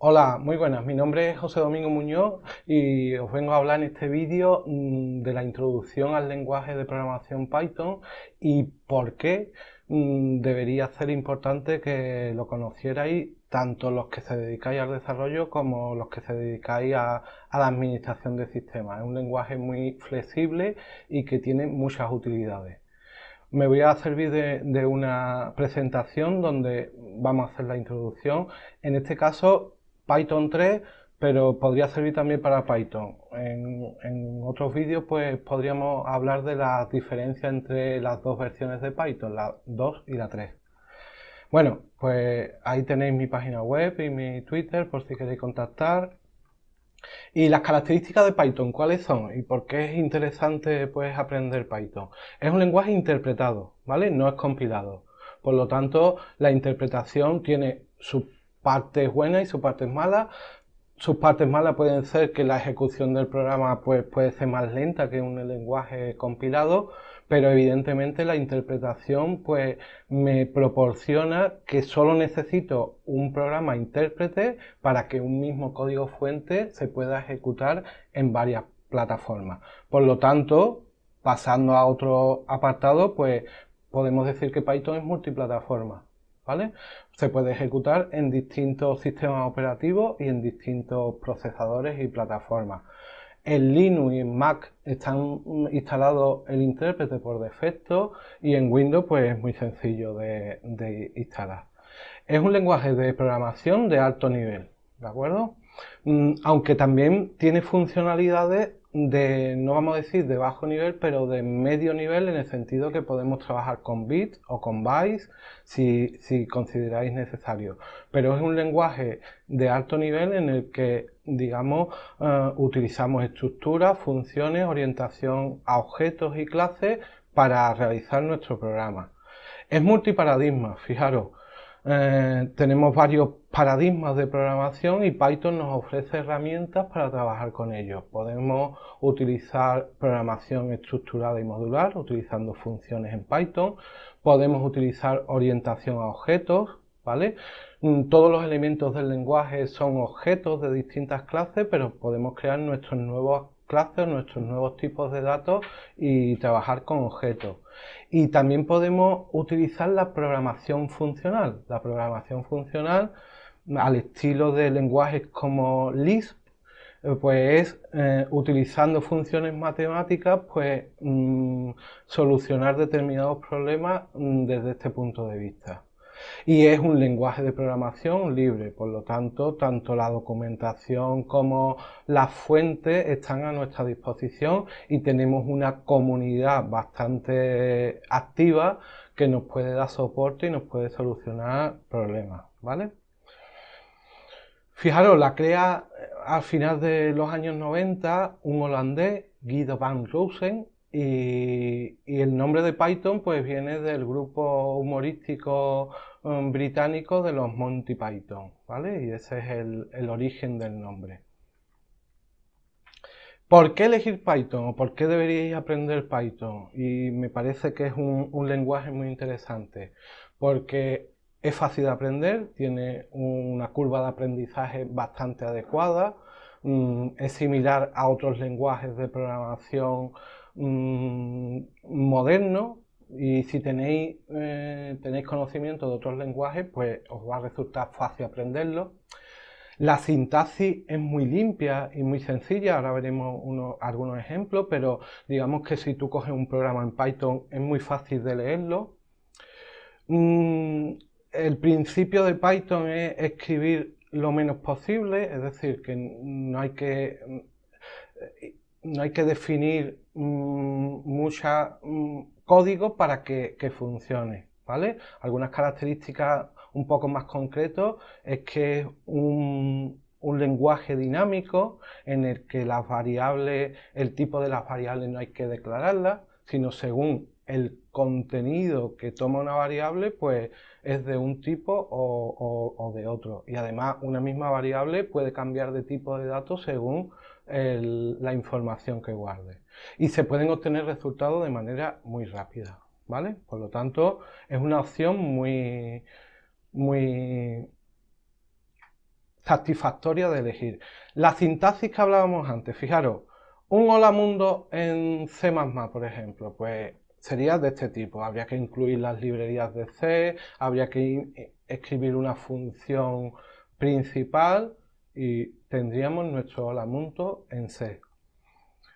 Hola, muy buenas. Mi nombre es José Domingo Muñoz y os vengo a hablar en este vídeo mm, de la introducción al lenguaje de programación Python y por qué mm, debería ser importante que lo conocierais tanto los que se dedicáis al desarrollo como los que se dedicáis a, la administración de sistemas. Es un lenguaje muy flexible y que tiene muchas utilidades me voy a servir de, una presentación donde vamos a hacer la introducción. En este caso Python 3, pero podría servir también para Python. En, otros vídeos pues podríamos hablar de la diferencia entre las dos versiones de Python, la 2 y la 3. Bueno, pues ahí tenéis mi página web y mi Twitter por si queréis contactar. Y las características de Python, ¿cuáles son? ¿Y por qué es interesante pues, aprender Python? Es un lenguaje interpretado, ¿vale? No es compilado. Por lo tanto, la interpretación tiene su partes buena y sus partes mala Sus partes malas pueden ser que la ejecución del programa pues, puede ser más lenta que un lenguaje compilado, pero evidentemente la interpretación pues me proporciona que solo necesito un programa intérprete para que un mismo código fuente se pueda ejecutar en varias plataformas. Por lo tanto, pasando a otro apartado, pues podemos decir que Python es multiplataforma. Se puede ejecutar en distintos sistemas operativos y en distintos procesadores y plataformas. En Linux y en Mac están instalados el intérprete por defecto y en Windows pues es muy sencillo de, de instalar. Es un lenguaje de programación de alto nivel, ¿de acuerdo? Mm, aunque también tiene funcionalidades de, no vamos a decir de bajo nivel, pero de medio nivel en el sentido que podemos trabajar con bits o con bytes si, consideráis necesario. Pero es un lenguaje de alto nivel en el que, digamos, eh, utilizamos estructuras, funciones, orientación a objetos y clases para realizar nuestro programa. Es multiparadigma, fijaros. Eh, tenemos varios paradigmas de programación y Python nos ofrece herramientas para trabajar con ellos. Podemos utilizar programación estructurada y modular utilizando funciones en Python. Podemos utilizar orientación a objetos, ¿vale? Mm, todos los elementos del lenguaje son objetos de distintas clases, pero podemos crear nuestros nuevos clases, nuestros nuevos tipos de datos y trabajar con objetos. Y también podemos utilizar la programación funcional. La programación funcional, al estilo de lenguajes como Lisp, eh, pues eh, utilizando funciones matemáticas, pues mm, solucionar determinados problemas mm, desde este punto de vista. Y es un lenguaje de programación libre, por lo tanto, tanto la documentación como las fuentes están a nuestra disposición y tenemos una comunidad bastante activa que nos puede dar soporte y nos puede solucionar problemas, ¿vale? Fijaros, la crea eh, al final de los años 90 un holandés, Guido van Rosen, y, el nombre de Python pues viene del grupo humorístico um, británico de los Monty Python, ¿vale? Y ese es el, origen del nombre. ¿Por qué elegir Python o por qué deberíais aprender Python? Y me parece que es un, lenguaje muy interesante porque es fácil de aprender, tiene una curva de aprendizaje bastante adecuada, mm, es similar a otros lenguajes de programación Mm, moderno y si tenéis, eh, tenéis conocimiento de otros lenguajes, pues os va a resultar fácil aprenderlo. La sintaxis es muy limpia y muy sencilla, ahora veremos algunos ejemplos, pero digamos que si tú coges un programa en Python es muy fácil de leerlo. Mm, el principio de Python es escribir lo menos posible, es decir, que no hay que no hay que definir mm, mucho mm, código para que, funcione, ¿vale? Algunas características un poco más concretas es que es un, lenguaje dinámico en el que las variables, el tipo de las variables no hay que declararlas, sino según el contenido que toma una variable, pues es de un tipo o, o de otro. Y además una misma variable puede cambiar de tipo de datos según la información que guarde. Y se pueden obtener resultados de manera muy rápida, ¿vale? Por lo tanto, es una opción muy, muy satisfactoria de elegir. La sintaxis que hablábamos antes, fijaros, un hola mundo en C++, por ejemplo, pues sería de este tipo. Habría que incluir las librerías de C, habría que eh, escribir una función principal y tendríamos nuestro Lamunto en C.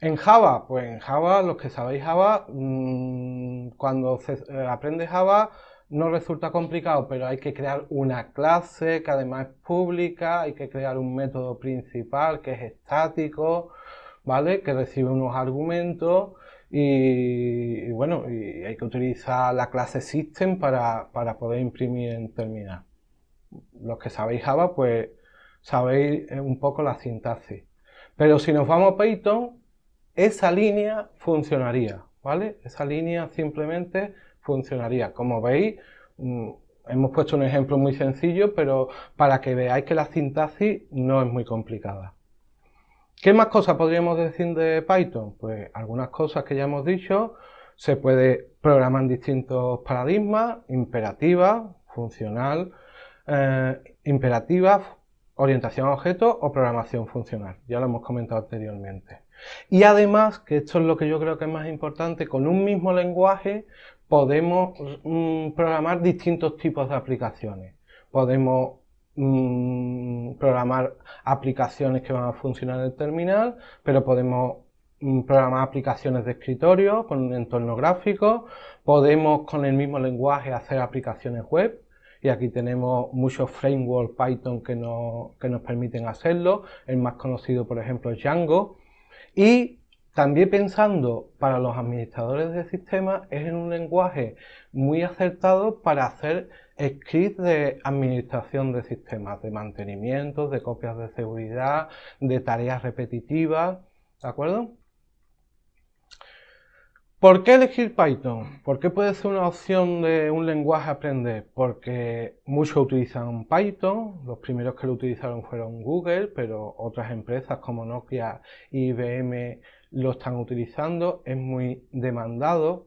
En Java, pues en Java, los que sabéis Java, mm, cuando se, eh, aprende Java no resulta complicado, pero hay que crear una clase que además es pública, hay que crear un método principal que es estático, ¿vale? Que recibe unos argumentos y, bueno, y hay que utilizar la clase system para, para poder imprimir en terminal. Los que sabéis Java, pues sabéis eh, un poco la sintaxis. Pero si nos vamos a Python, esa línea funcionaría, ¿vale? Esa línea simplemente funcionaría. Como veis, mm, hemos puesto un ejemplo muy sencillo, pero para que veáis que la sintaxis no es muy complicada. ¿Qué más cosas podríamos decir de Python? Pues algunas cosas que ya hemos dicho. Se puede programar en distintos paradigmas, imperativa, funcional, imperativa, eh, imperativa, orientación a objetos o programación funcional. Ya lo hemos comentado anteriormente. Y además, que esto es lo que yo creo que es más importante, con un mismo lenguaje podemos mm, programar distintos tipos de aplicaciones. Podemos mm, programar aplicaciones que van a funcionar en el terminal, pero podemos mm, programar aplicaciones de escritorio con un entorno gráfico, podemos con el mismo lenguaje hacer aplicaciones web, y aquí tenemos muchos frameworks Python que, que nos permiten hacerlo, el más conocido por ejemplo es Django y también pensando para los administradores de sistemas es un lenguaje muy acertado para hacer scripts de administración de sistemas, de mantenimiento, de copias de seguridad, de tareas repetitivas, ¿de acuerdo? ¿Por qué elegir Python? ¿Por qué puede ser una opción de un lenguaje aprender? Porque muchos utilizan Python, los primeros que lo utilizaron fueron Google, pero otras empresas como Nokia y IBM lo están utilizando, es muy demandado.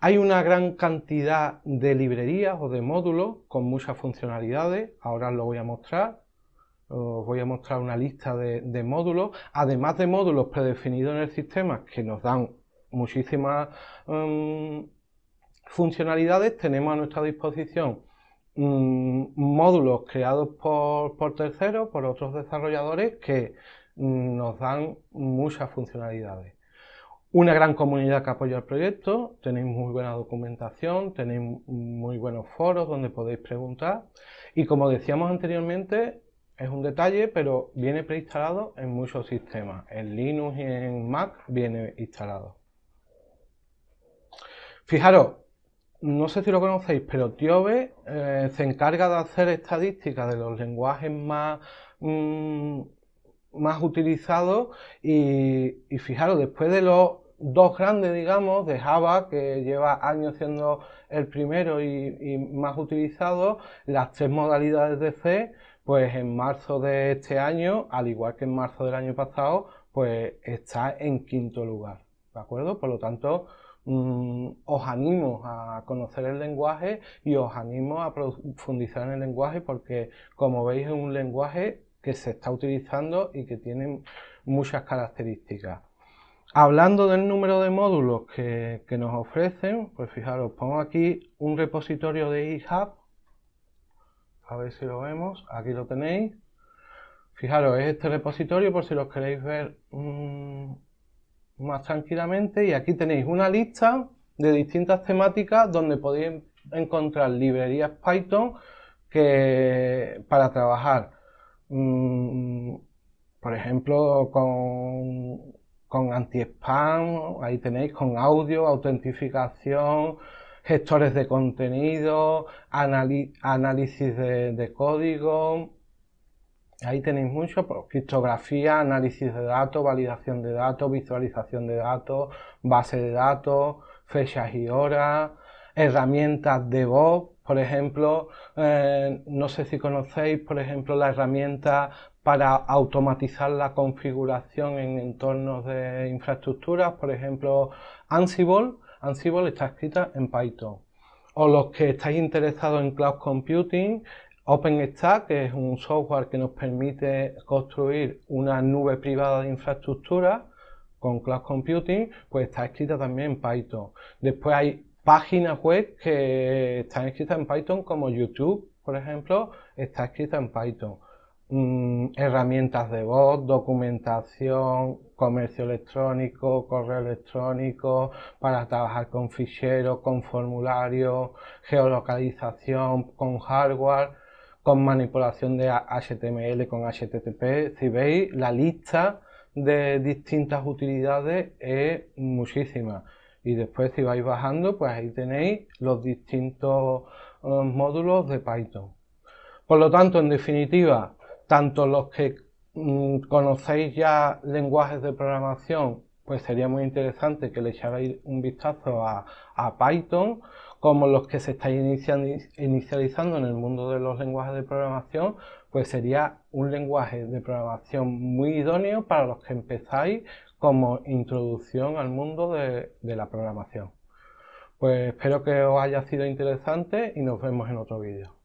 Hay una gran cantidad de librerías o de módulos con muchas funcionalidades, ahora os lo voy a mostrar. Os voy a mostrar una lista de módulos, además de módulos predefinidos en el sistema que nos dan muchísimas em, funcionalidades. Tenemos a nuestra disposición mm, módulos creados por, terceros, por otros desarrolladores, que mm, nos dan muchas funcionalidades. Una gran comunidad que apoya el proyecto, tenéis muy buena documentación, tenéis muy buenos foros donde podéis preguntar y como decíamos anteriormente, es un detalle, pero viene preinstalado en muchos sistemas. En Linux y en Mac viene instalado. Fijaros, no sé si lo conocéis, pero Tiobe eh, se encarga de hacer estadísticas de los lenguajes más, mm, más utilizados y, fijaros, después de los dos grandes, digamos, de Java, que lleva años siendo el primero y, y, más utilizado, las tres modalidades de C, pues en marzo de este año, al igual que en marzo del año pasado, pues está en quinto lugar, ¿de acuerdo? Por lo tanto, Mm, os animo a conocer el lenguaje y os animo a profundizar en el lenguaje porque como veis es un lenguaje que se está utilizando y que tiene muchas características. Hablando del número de módulos que, nos ofrecen, pues fijaros, pongo aquí un repositorio de GitHub, a ver si lo vemos, aquí lo tenéis. Fijaros, es este repositorio por si los queréis ver mm, más tranquilamente y aquí tenéis una lista de distintas temáticas donde podéis encontrar librerías Python que para trabajar mm, por ejemplo con, anti-spam ahí tenéis con audio autentificación gestores de contenido análisis de código Ahí tenéis mucho, pues, criptografía, análisis de datos, validación de datos, visualización de datos, base de datos, fechas y horas, herramientas de voz, por ejemplo, eh, no sé si conocéis, por ejemplo, la herramienta para automatizar la configuración en entornos de infraestructuras, por ejemplo, Ansible. Ansible está escrita en Python. O los que estáis interesados en cloud computing, OpenStack que es un software que nos permite construir una nube privada de infraestructura con cloud computing, pues está escrita también en Python. Después hay páginas web que están escritas en Python como YouTube, por ejemplo, está escrita en Python. Mm, herramientas de voz, documentación, comercio electrónico, correo electrónico, para trabajar con ficheros, con formularios, geolocalización, con hardware con manipulación de HTML con HTTP. Si veis, la lista de distintas utilidades es muchísima. Y después si vais bajando, pues ahí tenéis los distintos eh, módulos de Python. Por lo tanto, en definitiva, tanto los que mm, conocéis ya lenguajes de programación, pues sería muy interesante que le echarais un vistazo a Python como los que se están inicializando en el mundo de los lenguajes de programación, pues sería un lenguaje de programación muy idóneo para los que empezáis como introducción al mundo de, de la programación. Pues espero que os haya sido interesante y nos vemos en otro vídeo.